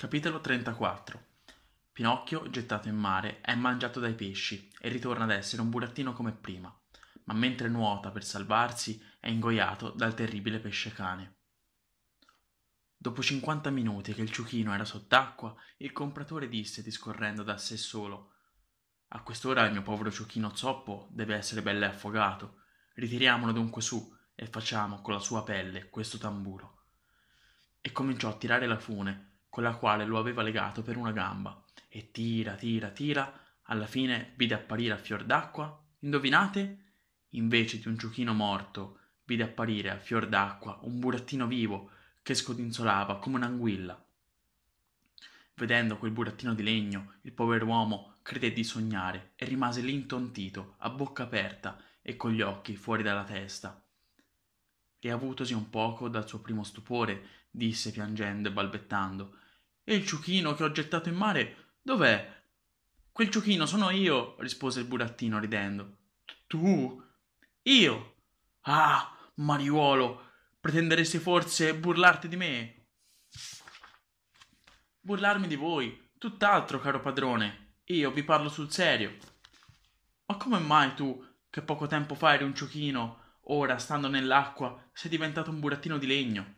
Capitolo 34 Pinocchio, gettato in mare, è mangiato dai pesci e ritorna ad essere un burattino come prima, ma mentre nuota per salvarsi è ingoiato dal terribile pesce cane. Dopo 50 minuti che il ciuchino era sott'acqua, il compratore disse discorrendo da sé solo A quest'ora il mio povero ciuchino zoppo deve essere belle affogato. Ritiriamolo dunque su e facciamo con la sua pelle questo tamburo. E cominciò a tirare la fune con la quale lo aveva legato per una gamba, e tira, tira, tira, alla fine vide apparire a fior d'acqua, indovinate? Invece di un ciuchino morto, vide apparire a fior d'acqua un burattino vivo che scodinzolava come un'anguilla. Vedendo quel burattino di legno, il pover'uomo crede di sognare e rimase lì intontito, a bocca aperta e con gli occhi fuori dalla testa e avutosi un poco dal suo primo stupore disse piangendo e balbettando e il ciuchino che ho gettato in mare dov'è quel ciuchino sono io rispose il burattino ridendo tu io ah mariuolo pretenderesti forse burlarti di me burlarmi di voi tutt'altro caro padrone io vi parlo sul serio ma come mai tu che poco tempo fa eri un ciuchino Ora, stando nell'acqua, sei diventato un burattino di legno.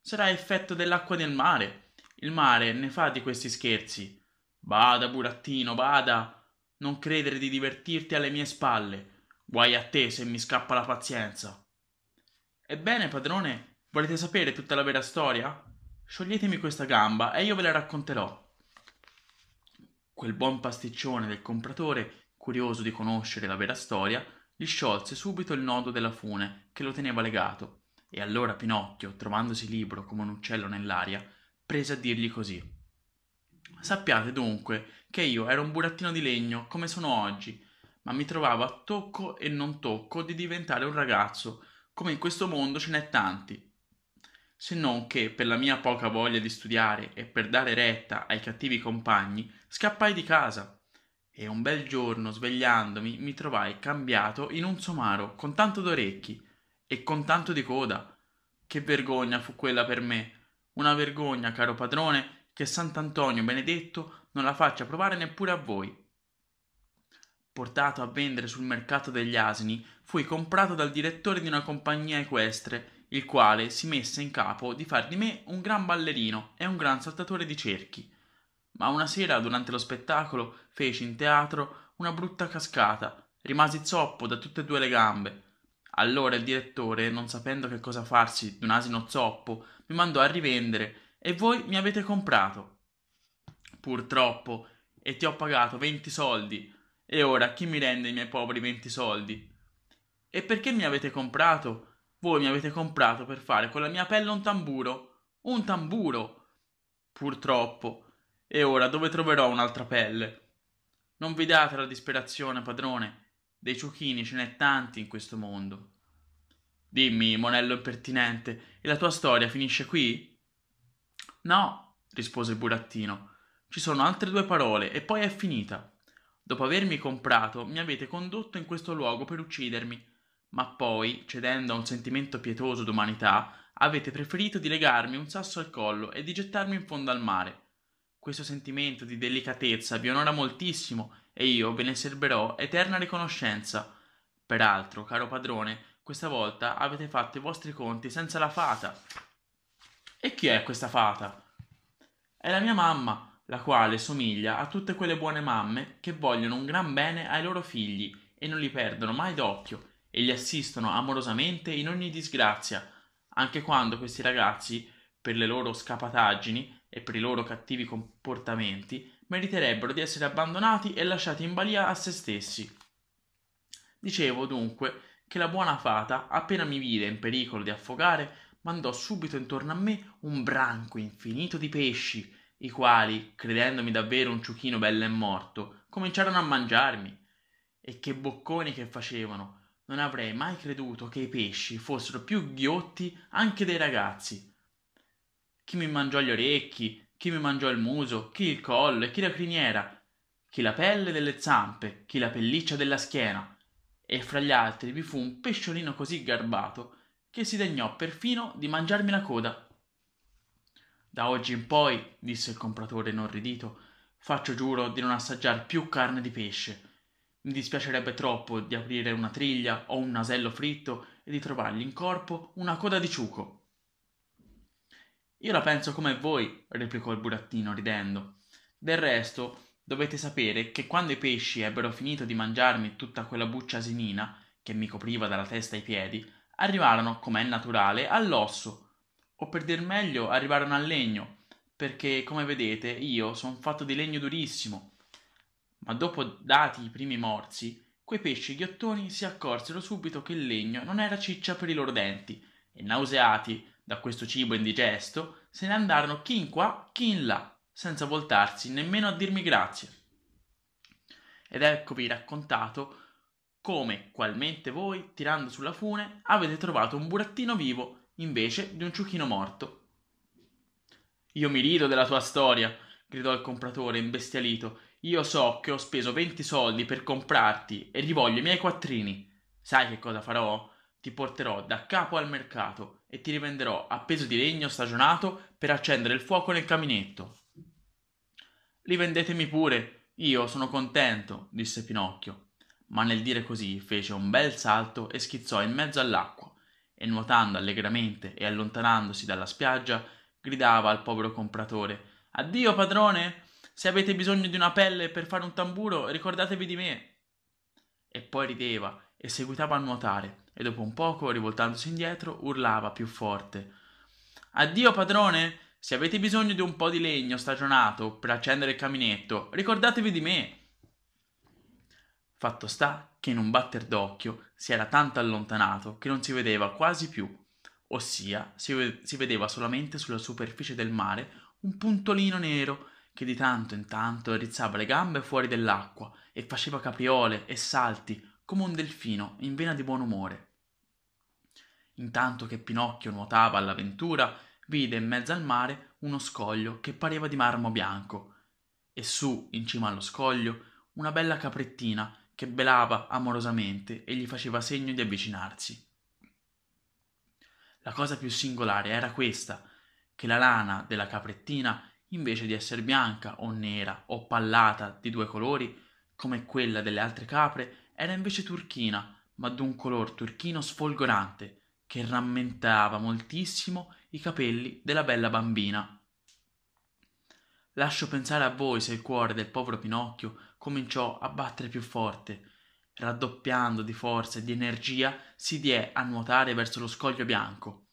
Sarà effetto dell'acqua del mare. Il mare ne fa di questi scherzi. Bada, burattino, bada. Non credere di divertirti alle mie spalle. Guai a te se mi scappa la pazienza. Ebbene, padrone, volete sapere tutta la vera storia? Scioglietemi questa gamba e io ve la racconterò. Quel buon pasticcione del compratore, curioso di conoscere la vera storia, gli sciolse subito il nodo della fune che lo teneva legato e allora pinocchio trovandosi libero come un uccello nell'aria prese a dirgli così sappiate dunque che io ero un burattino di legno come sono oggi ma mi trovavo a tocco e non tocco di diventare un ragazzo come in questo mondo ce n'è tanti se non che per la mia poca voglia di studiare e per dare retta ai cattivi compagni scappai di casa e un bel giorno svegliandomi mi trovai cambiato in un somaro con tanto d'orecchi e con tanto di coda. Che vergogna fu quella per me, una vergogna, caro padrone, che Sant'Antonio benedetto non la faccia provare neppure a voi. Portato a vendere sul mercato degli asini, fui comprato dal direttore di una compagnia equestre, il quale si messe in capo di far di me un gran ballerino e un gran saltatore di cerchi ma una sera durante lo spettacolo feci in teatro una brutta cascata rimasi zoppo da tutt'e e due le gambe allora il direttore non sapendo che cosa farsi d'un asino zoppo mi mandò a rivendere e voi mi avete comprato purtroppo e ti ho pagato venti soldi e ora chi mi rende i miei poveri venti soldi e perché mi avete comprato voi mi avete comprato per fare con la mia pelle un tamburo un tamburo purtroppo e ora dove troverò un'altra pelle non vi date la disperazione padrone dei ciuchini ce n'è tanti in questo mondo dimmi monello impertinente e la tua storia finisce qui no rispose il burattino ci sono altre due parole e poi è finita dopo avermi comprato mi avete condotto in questo luogo per uccidermi ma poi cedendo a un sentimento pietoso d'umanità avete preferito di legarmi un sasso al collo e di gettarmi in fondo al mare questo sentimento di delicatezza vi onora moltissimo e io ve ne serberò eterna riconoscenza. Peraltro, caro padrone, questa volta avete fatto i vostri conti senza la fata. E chi è questa fata? È la mia mamma, la quale somiglia a tutte quelle buone mamme che vogliono un gran bene ai loro figli e non li perdono mai d'occhio e li assistono amorosamente in ogni disgrazia, anche quando questi ragazzi, per le loro scapataggini, e per i loro cattivi comportamenti meriterebbero di essere abbandonati e lasciati in balia a se stessi. Dicevo dunque che la buona fata, appena mi vide in pericolo di affogare, mandò subito intorno a me un branco infinito di pesci, i quali, credendomi davvero un ciuchino bello e morto, cominciarono a mangiarmi. E che bocconi che facevano! Non avrei mai creduto che i pesci fossero più ghiotti anche dei ragazzi, chi mi mangiò gli orecchi, chi mi mangiò il muso, chi il collo e chi la criniera, chi la pelle delle zampe, chi la pelliccia della schiena. E fra gli altri vi fu un pesciolino così garbato che si degnò perfino di mangiarmi la coda. Da oggi in poi, disse il compratore inorridito, faccio giuro di non assaggiar più carne di pesce. Mi dispiacerebbe troppo di aprire una triglia o un nasello fritto e di trovargli in corpo una coda di ciuco. Io la penso come voi, replicò il burattino ridendo. Del resto, dovete sapere che quando i pesci ebbero finito di mangiarmi tutta quella buccia asinina, che mi copriva dalla testa ai piedi, arrivarono, come è naturale, all'osso, o per dir meglio, arrivarono al legno, perché, come vedete, io son fatto di legno durissimo. Ma dopo dati i primi morsi, quei pesci ghiottoni si accorsero subito che il legno non era ciccia per i loro denti, e nauseati, da questo cibo indigesto, se ne andarono chi in qua, chi in là, senza voltarsi nemmeno a dirmi grazie. Ed eccovi raccontato come, qualmente voi, tirando sulla fune, avete trovato un burattino vivo invece di un ciuchino morto. Io mi rido della tua storia, gridò il compratore imbestialito. Io so che ho speso venti soldi per comprarti e rivoglio i miei quattrini. Sai che cosa farò? ti porterò da capo al mercato e ti rivenderò a peso di legno stagionato per accendere il fuoco nel caminetto. Rivendetemi pure, io sono contento, disse Pinocchio. Ma nel dire così fece un bel salto e schizzò in mezzo all'acqua e nuotando allegramente e allontanandosi dalla spiaggia gridava al povero compratore: Addio padrone! Se avete bisogno di una pelle per fare un tamburo, ricordatevi di me. E poi rideva e seguitava a nuotare e dopo un poco, rivoltandosi indietro, urlava più forte. Addio padrone! Se avete bisogno di un po' di legno stagionato per accendere il caminetto, ricordatevi di me! Fatto sta che in un batter d'occhio si era tanto allontanato che non si vedeva quasi più, ossia si, si vedeva solamente sulla superficie del mare un puntolino nero che di tanto in tanto rizzava le gambe fuori dell'acqua e faceva capriole e salti come un delfino in vena di buon umore. Intanto che Pinocchio nuotava all'avventura, vide in mezzo al mare uno scoglio che pareva di marmo bianco e su, in cima allo scoglio, una bella caprettina che belava amorosamente e gli faceva segno di avvicinarsi. La cosa più singolare era questa, che la lana della caprettina, invece di essere bianca o nera o pallata di due colori, come quella delle altre capre, era invece turchina, ma d'un color turchino sfolgorante, che rammentava moltissimo i capelli della bella bambina. Lascio pensare a voi se il cuore del povero Pinocchio cominciò a battere più forte. Raddoppiando di forza e di energia, si diè a nuotare verso lo scoglio bianco.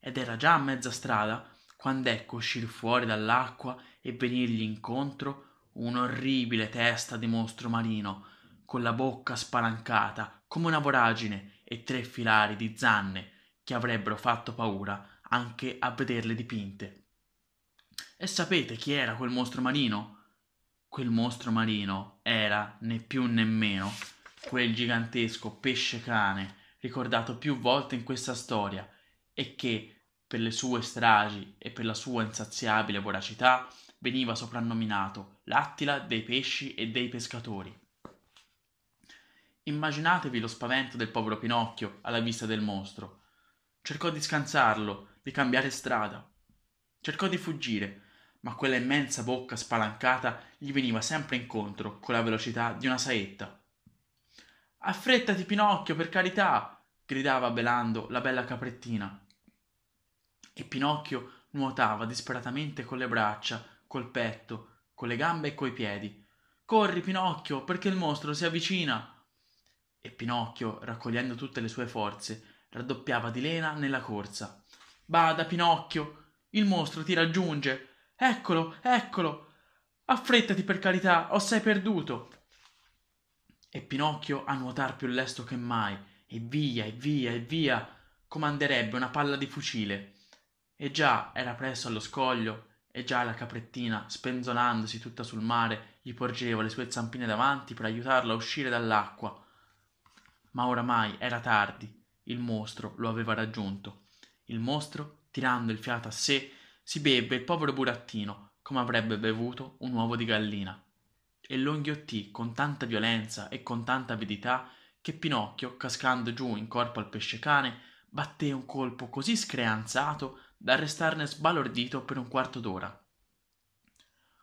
Ed era già a mezza strada quando ecco uscir fuori dall'acqua e venirgli incontro un'orribile testa di mostro marino, con la bocca spalancata come una voragine e tre filari di zanne che avrebbero fatto paura anche a vederle dipinte. E sapete chi era quel mostro marino? Quel mostro marino era né più né meno quel gigantesco pesce cane ricordato più volte in questa storia e che, per le sue stragi e per la sua insaziabile voracità, veniva soprannominato l'attila dei pesci e dei pescatori. Immaginatevi lo spavento del povero Pinocchio alla vista del mostro cercò di scansarlo, di cambiare strada. Cercò di fuggire, ma quella immensa bocca spalancata gli veniva sempre incontro con la velocità di una saetta. Affrettati, Pinocchio, per carità! gridava belando la bella caprettina. E Pinocchio nuotava disperatamente con le braccia, col petto, con le gambe e coi piedi. Corri, Pinocchio, perché il mostro si avvicina! E Pinocchio, raccogliendo tutte le sue forze, raddoppiava di lena nella corsa bada pinocchio il mostro ti raggiunge eccolo eccolo affréttati per carità o sei perduto e pinocchio a nuotar più lesto che mai e via e via e via comanderebbe una palla di fucile e già era presso allo scoglio e già la caprettina spenzolandosi tutta sul mare gli porgeva le sue zampine davanti per aiutarlo a uscire dall'acqua ma oramai era tardi il mostro lo aveva raggiunto il mostro tirando il fiato a sé si bebbe il povero burattino come avrebbe bevuto un uovo di gallina e lo inghiottì con tanta violenza e con tanta avidità che Pinocchio, cascando giù in corpo al pesce cane, batté un colpo così screanzato da restarne sbalordito per un quarto d'ora.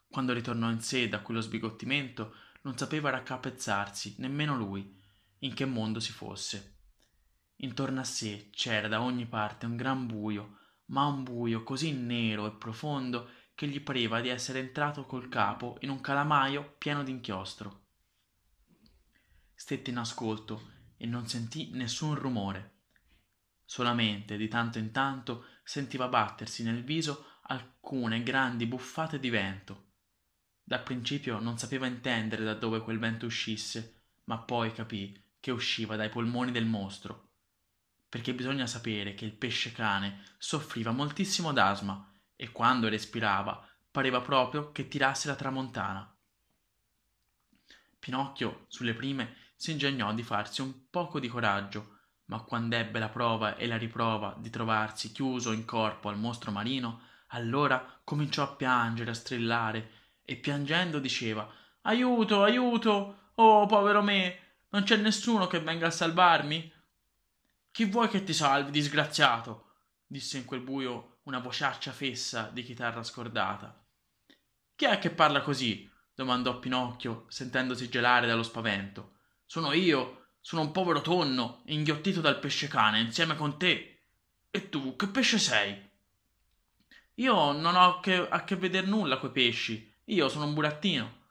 Quando ritornò in sé da quello sbigottimento, non sapeva raccapezzarsi nemmeno lui in che mondo si fosse intorno a sé c'era da ogni parte un gran buio, ma un buio così nero e profondo che gli pareva di essere entrato col capo in un calamajo pieno d'inchiostro stette in ascolto e non sentì nessun rumore solamente di tanto in tanto sentiva battersi nel viso alcune grandi buffate di vento Da principio non sapeva intendere da dove quel vento uscisse ma poi capì che usciva dai polmoni del mostro perché bisogna sapere che il pesce cane soffriva moltissimo d'asma e quando respirava pareva proprio che tirasse la tramontana. Pinocchio, sulle prime, si ingegnò di farsi un poco di coraggio, ma quand'ebbe la prova e la riprova di trovarsi chiuso in corpo al mostro marino, allora cominciò a piangere, a strillare, e piangendo diceva Aiuto, aiuto! Oh, povero me! Non c'è nessuno che venga a salvarmi? Chi vuoi che ti salvi, disgraziato? disse in quel buio una vociaccia fessa di chitarra scordata. Chi è che parla così? domandò Pinocchio, sentendosi gelare dallo spavento. Sono io, sono un povero tonno, inghiottito dal pesce cane, insieme con te. E tu, che pesce sei? Io non ho che, a che veder nulla coi pesci, io sono un burattino.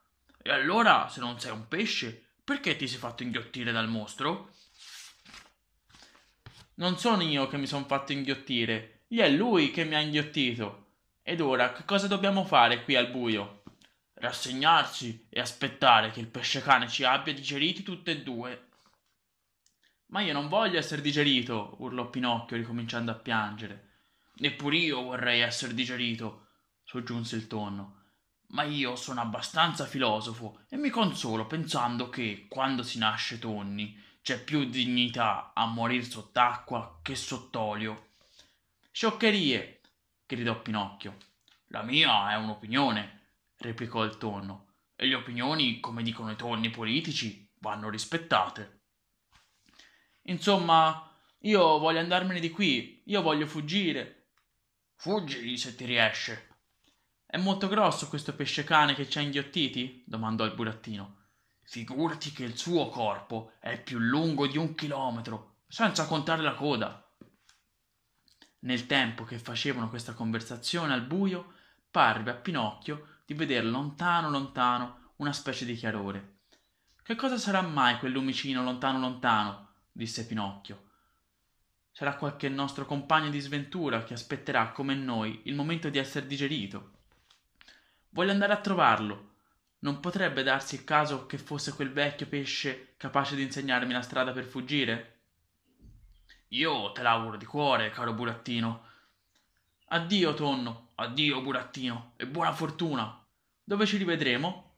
E allora, se non sei un pesce, perché ti sei fatto inghiottire dal mostro? Non sono io che mi son fatto inghiottire, gli è lui che mi ha inghiottito. Ed ora che cosa dobbiamo fare qui al buio? Rassegnarci e aspettare che il pesce cane ci abbia digeriti tutte e due. Ma io non voglio essere digerito, urlò Pinocchio ricominciando a piangere. Neppur io vorrei essere digerito, soggiunse il tonno. Ma io sono abbastanza filosofo e mi consolo pensando che, quando si nasce tonni, c'è più dignità a morir sott'acqua che sott'olio. Scioccherie, gridò Pinocchio. La mia è un'opinione, replicò il tonno, e le opinioni, come dicono i tonni politici, vanno rispettate. Insomma, io voglio andarmene di qui, io voglio fuggire. Fuggi se ti riesce. È molto grosso questo pesce cane che ci ha inghiottiti? domandò il burattino. Figurati che il suo corpo è più lungo di un chilometro, senza contare la coda. Nel tempo che facevano questa conversazione al buio, parve a Pinocchio di vedere lontano lontano una specie di chiarore. Che cosa sarà mai quel lumicino lontano lontano? disse Pinocchio. Sarà qualche nostro compagno di sventura che aspetterà come noi il momento di essere digerito. Voglio andare a trovarlo, non potrebbe darsi il caso che fosse quel vecchio pesce capace d'insegnarmi la strada per fuggire io te l'auguro di cuore caro burattino addio tonno addio burattino e buona fortuna dove ci rivedremo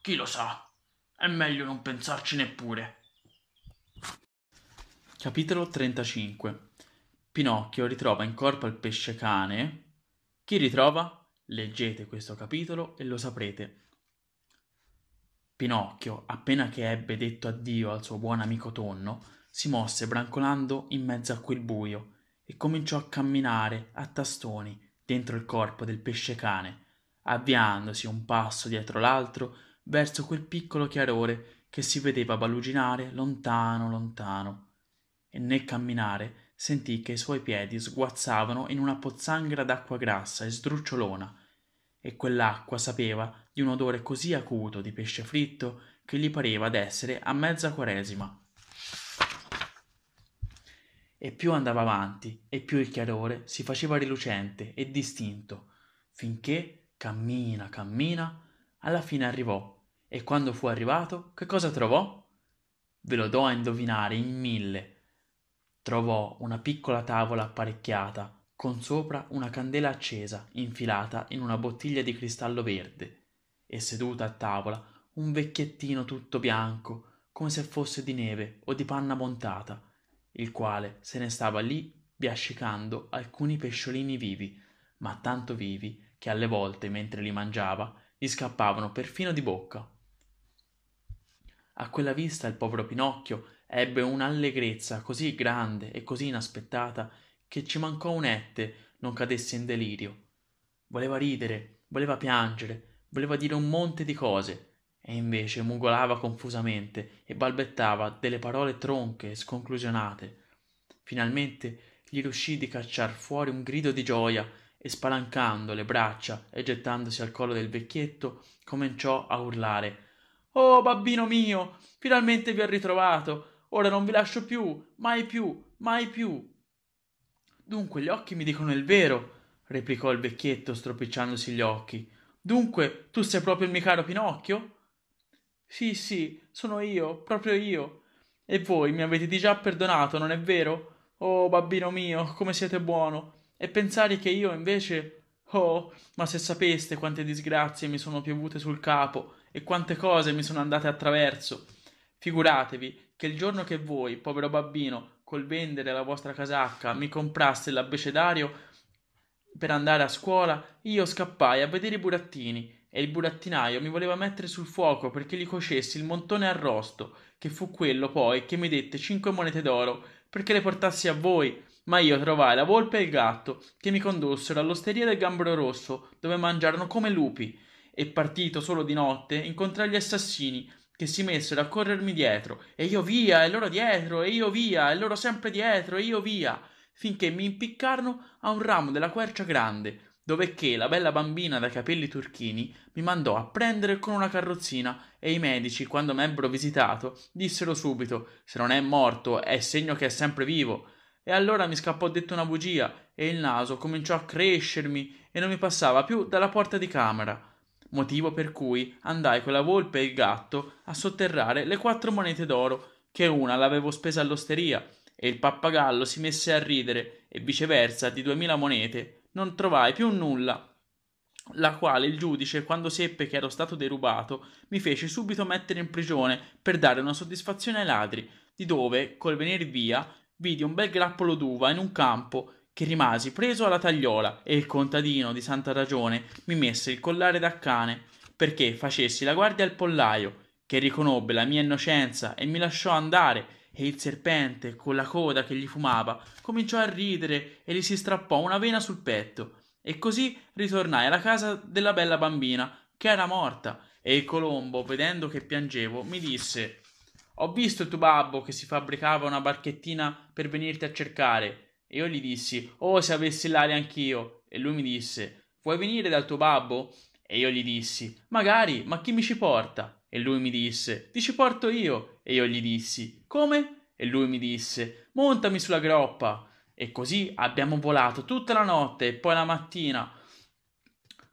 chi lo sa è meglio non pensarci neppure capitolo 35 Pinocchio ritrova in corpo il pesce cane. Chi ritrova? Leggete questo capitolo e lo saprete pinocchio appena che ebbe detto addio al suo buon amico tonno si mosse brancolando in mezzo a quel buio e cominciò a camminare a tastoni dentro il corpo del pesce-cane avviandosi un passo dietro l'altro verso quel piccolo chiarore che si vedeva baluginare lontano lontano e nel camminare sentì che i suoi piedi sguazzavano in una pozzanghera d'acqua grassa e sdrucciolona e quell'acqua sapeva di un odore così acuto di pesce fritto che gli pareva d'essere a mezza quaresima. E più andava avanti, e più il chiarore si faceva rilucente e distinto, finché, cammina, cammina, alla fine arrivò. E quando fu arrivato, che cosa trovò? Ve lo do a indovinare in mille. Trovò una piccola tavola apparecchiata, con sopra una candela accesa, infilata in una bottiglia di cristallo verde, e seduta a tavola un vecchiettino tutto bianco, come se fosse di neve o di panna montata, il quale se ne stava lì biascicando alcuni pesciolini vivi, ma tanto vivi che alle volte, mentre li mangiava, gli scappavano perfino di bocca. A quella vista il povero Pinocchio ebbe un'allegrezza così grande e così inaspettata che ci mancò un ette non cadesse in delirio voleva ridere voleva piangere voleva dire un monte di cose e invece mugolava confusamente e balbettava delle parole tronche e sconclusionate finalmente gli riuscì di cacciar fuori un grido di gioia e spalancando le braccia e gettandosi al collo del vecchietto cominciò a urlare oh babbino mio finalmente vi ho ritrovato ora non vi lascio più mai più mai più dunque gli occhi mi dicono il vero replicò il vecchietto stropicciandosi gli occhi dunque tu sei proprio il mio caro pinocchio sì sì sono io proprio io e voi mi avete di già perdonato non è vero oh babbino mio come siete buono e pensare che io invece Oh, ma se sapeste quante disgrazie mi sono piovute sul capo e quante cose mi sono andate attraverso. Figuratevi che il giorno che voi, povero babbino, col vendere la vostra casacca mi comprasse l'abbecedario per andare a scuola, io scappai a vedere i burattini e il burattinaio mi voleva mettere sul fuoco perché gli cocessi il montone arrosto, che fu quello poi che mi dette cinque monete d'oro perché le portassi a voi. Ma io trovai la volpe e il gatto che mi condussero all'osteria del gambero rosso, dove mangiarono come lupi. E partito solo di notte, incontrai gli assassini che si messero a corrermi dietro, e io via, e loro dietro, e io via, e loro sempre dietro, e io via, finché mi impiccarono a un ramo della quercia grande, dove che la bella bambina dai capelli turchini mi mandò a prendere con una carrozzina, e i medici, quando m'ebbero visitato, dissero subito se non è morto è segno che è sempre vivo. E allora mi scappò detto una bugia, e il naso cominciò a crescermi, e non mi passava più dalla porta di camera motivo per cui andai con la volpe e il gatto a sotterrare le quattro monete d'oro, che una l'avevo spesa all'osteria, e il pappagallo si messe a ridere, e viceversa di duemila monete non trovai più nulla la quale il giudice, quando seppe che ero stato derubato, mi fece subito mettere in prigione per dare una soddisfazione ai ladri, di dove, col venir via, vidi un bel grappolo d'uva in un campo che rimasi preso alla tagliola e il contadino di santa ragione mi messe il collare da cane perché facessi la guardia al pollaio che riconobbe la mia innocenza e mi lasciò andare e il serpente con la coda che gli fumava cominciò a ridere e gli si strappò una vena sul petto e così ritornai alla casa della bella bambina che era morta e il colombo vedendo che piangevo mi disse ho visto il tuo babbo che si fabbricava una barchettina per venirti a cercare e io gli dissi, oh se avessi l'aria anch'io. E lui mi disse, vuoi venire dal tuo babbo? E io gli dissi, magari, ma chi mi ci porta? E lui mi disse, ti ci porto io. E io gli dissi, come? E lui mi disse, montami sulla groppa. E così abbiamo volato tutta la notte e poi la mattina.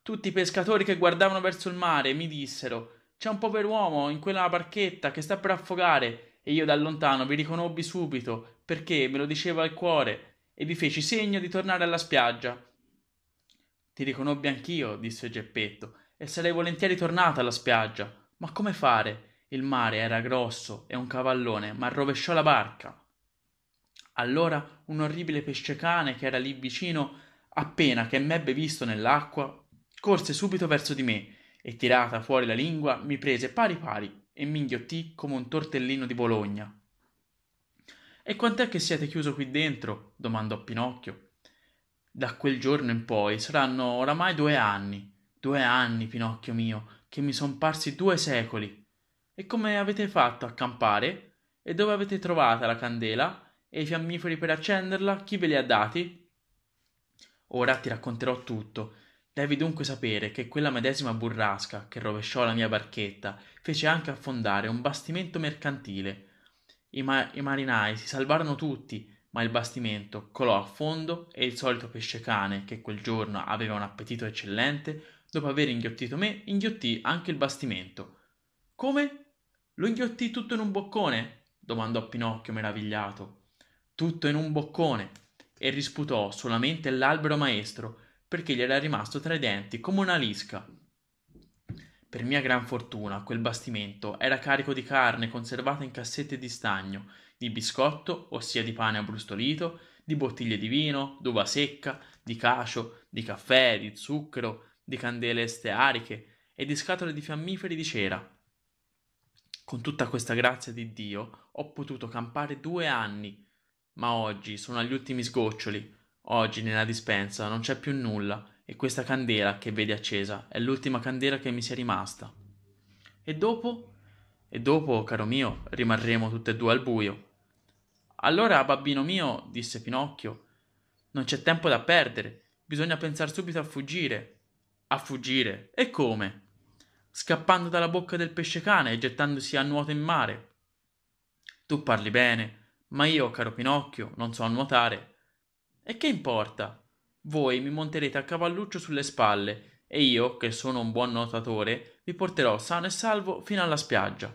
Tutti i pescatori che guardavano verso il mare mi dissero: C'è un pover'uomo in quella barchetta che sta per affogare. E io da lontano vi riconobbi subito perché me lo diceva il cuore e vi feci segno di tornare alla spiaggia. Ti riconobbi anch'io, disse Geppetto, e sarei volentieri tornata alla spiaggia. Ma come fare? Il mare era grosso e un cavallone, ma rovesciò la barca. Allora un orribile pesce cane che era lì vicino, appena che m'ebbe visto nell'acqua, corse subito verso di me e tirata fuori la lingua mi prese pari pari e mi inghiottì come un tortellino di Bologna. E quant'è che siete chiuso qui dentro? domandò Pinocchio. Da quel giorno in poi saranno oramai due anni, due anni, Pinocchio mio, che mi son parsi due secoli. E come avete fatto a campare? E dove avete trovata la candela? E i fiammiferi per accenderla? Chi ve li ha dati? Ora ti racconterò tutto. Devi dunque sapere che quella medesima burrasca che rovesciò la mia barchetta fece anche affondare un bastimento mercantile i, ma- i marinai si salvarono tutti, ma il bastimento colò a fondo e il solito pesce-cane, che quel giorno aveva un appetito eccellente, dopo aver inghiottito me, inghiottì anche il bastimento. Come? Lo inghiottì tutto in un boccone? domandò Pinocchio meravigliato. Tutto in un boccone e risputò solamente l'albero maestro perché gli era rimasto tra i denti come una lisca. Per mia gran fortuna, quel bastimento era carico di carne conservata in cassette di stagno, di biscotto, ossia di pane abbrustolito, di bottiglie di vino, d'uva secca, di cacio, di caffè, di zucchero, di candele steariche e di scatole di fiammiferi di cera. Con tutta questa grazia di Dio ho potuto campare due anni, ma oggi sono agli ultimi sgoccioli. Oggi nella dispensa non c'è più nulla e questa candela che vedi accesa è l'ultima candela che mi sia rimasta. E dopo? E dopo, caro mio, rimarremo tutte e due al buio. Allora, babbino mio, disse Pinocchio, non c'è tempo da perdere, bisogna pensare subito a fuggire. A fuggire? E come? Scappando dalla bocca del pesce cane e gettandosi a nuoto in mare. Tu parli bene, ma io, caro Pinocchio, non so nuotare. E che importa? Voi mi monterete a cavalluccio sulle spalle, e io, che sono un buon nuotatore, vi porterò sano e salvo fino alla spiaggia.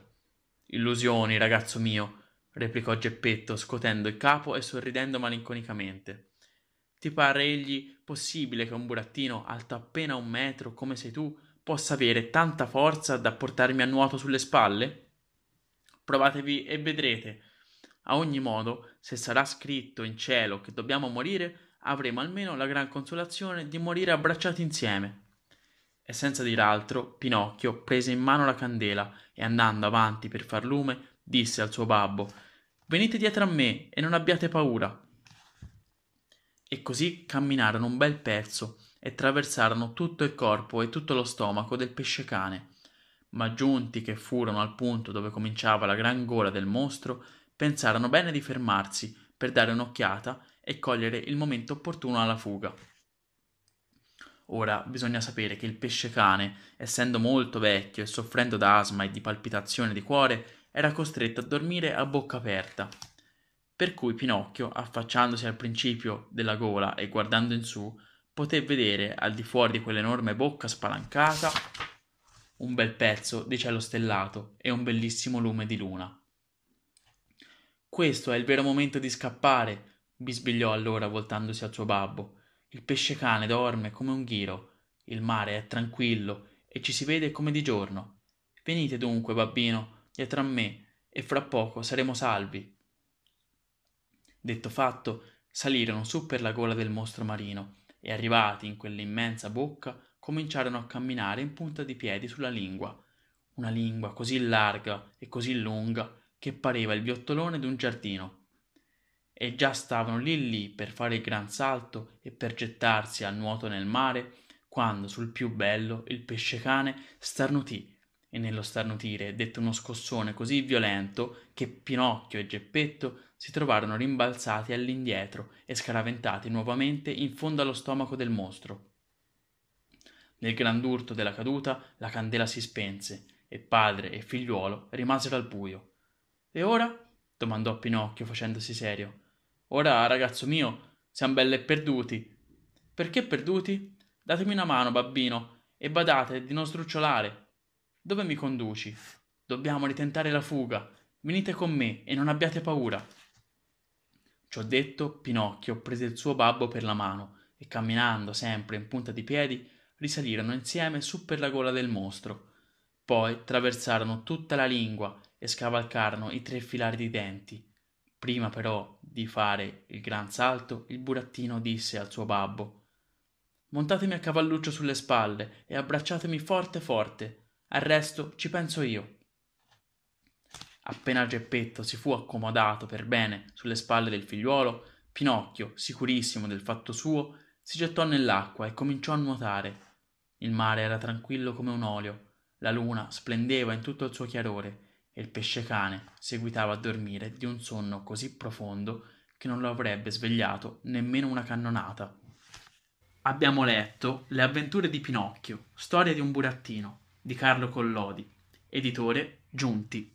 Illusioni, ragazzo mio, replicò Geppetto, scotendo il capo e sorridendo malinconicamente. Ti pare egli possibile che un burattino alto appena un metro come sei tu possa avere tanta forza da portarmi a nuoto sulle spalle? Provatevi e vedrete. A ogni modo, se sarà scritto in cielo che dobbiamo morire, avremo almeno la gran consolazione di morire abbracciati insieme. E senza dir altro, Pinocchio prese in mano la candela e andando avanti per far lume, disse al suo babbo: Venite dietro a me e non abbiate paura. E così camminarono un bel pezzo e traversarono tutto il corpo e tutto lo stomaco del pesce cane. Ma giunti che furono al punto dove cominciava la gran gola del mostro, pensarono bene di fermarsi per dare un'occhiata e cogliere il momento opportuno alla fuga. Ora bisogna sapere che il pesce cane, essendo molto vecchio e soffrendo da asma e di palpitazione di cuore, era costretto a dormire a bocca aperta. Per cui Pinocchio, affacciandosi al principio della gola e guardando in su, poté vedere al di fuori di quell'enorme bocca spalancata un bel pezzo di cielo stellato e un bellissimo lume di luna questo è il vero momento di scappare bisbigliò allora voltandosi al suo babbo il pesce-cane dorme come un ghiro il mare è tranquillo e ci si vede come di giorno venite dunque babbino dietro a me e fra poco saremo salvi detto fatto salirono su per la gola del mostro marino e arrivati in quell'immensa bocca cominciarono a camminare in punta di piedi sulla lingua una lingua così larga e così lunga che pareva il viottolone d'un giardino e già stavano lì lì per fare il gran salto e per gettarsi a nuoto nel mare quando sul più bello il pesce-cane starnutì e nello starnutire dette uno scossone così violento che Pinocchio e Geppetto si trovarono rimbalzati all'indietro e scaraventati nuovamente in fondo allo stomaco del mostro. Nel grand'urto della caduta la candela si spense e padre e figliuolo rimasero al buio. E ora? domandò Pinocchio facendosi serio. Ora, ragazzo mio, siamo belle perduti. Perché perduti? Datemi una mano, babbino, e badate di non sdrucciolare. Dove mi conduci? Dobbiamo ritentare la fuga. Venite con me e non abbiate paura. Ciò detto, Pinocchio prese il suo babbo per la mano e camminando sempre in punta di piedi, risalirono insieme su per la gola del mostro. Poi traversarono tutta la lingua e scavalcarono i tre filari di denti prima però di fare il gran salto il burattino disse al suo babbo montatemi a cavalluccio sulle spalle e abbracciatemi forte forte al resto ci penso io appena geppetto si fu accomodato per bene sulle spalle del figliuolo pinocchio sicurissimo del fatto suo si gettò nell'acqua e cominciò a nuotare il mare era tranquillo come un olio la luna splendeva in tutto il suo chiarore e il pesce-cane seguitava a dormire di un sonno così profondo che non lo avrebbe svegliato nemmeno una cannonata. Abbiamo letto Le avventure di Pinocchio, storia di un burattino, di Carlo Collodi, editore Giunti.